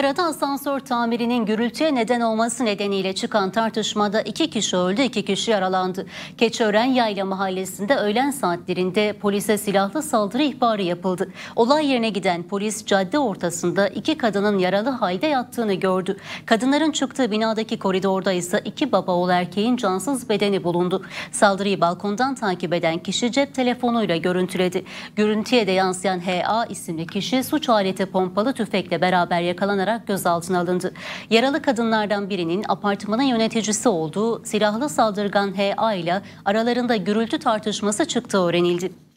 Ankara'da asansör tamirinin gürültüye neden olması nedeniyle çıkan tartışmada iki kişi öldü, iki kişi yaralandı. Keçören Yayla mahallesinde öğlen saatlerinde polise silahlı saldırı ihbarı yapıldı. Olay yerine giden polis cadde ortasında iki kadının yaralı halde yattığını gördü. Kadınların çıktığı binadaki koridorda ise iki baba oğul erkeğin cansız bedeni bulundu. Saldırıyı balkondan takip eden kişi cep telefonuyla görüntüledi. Görüntüye de yansıyan HA isimli kişi suç aleti pompalı tüfekle beraber yakalanarak olarak gözaltına alındı. Yaralı kadınlardan birinin apartmanın yöneticisi olduğu silahlı saldırgan H.A. ile aralarında gürültü tartışması çıktığı öğrenildi.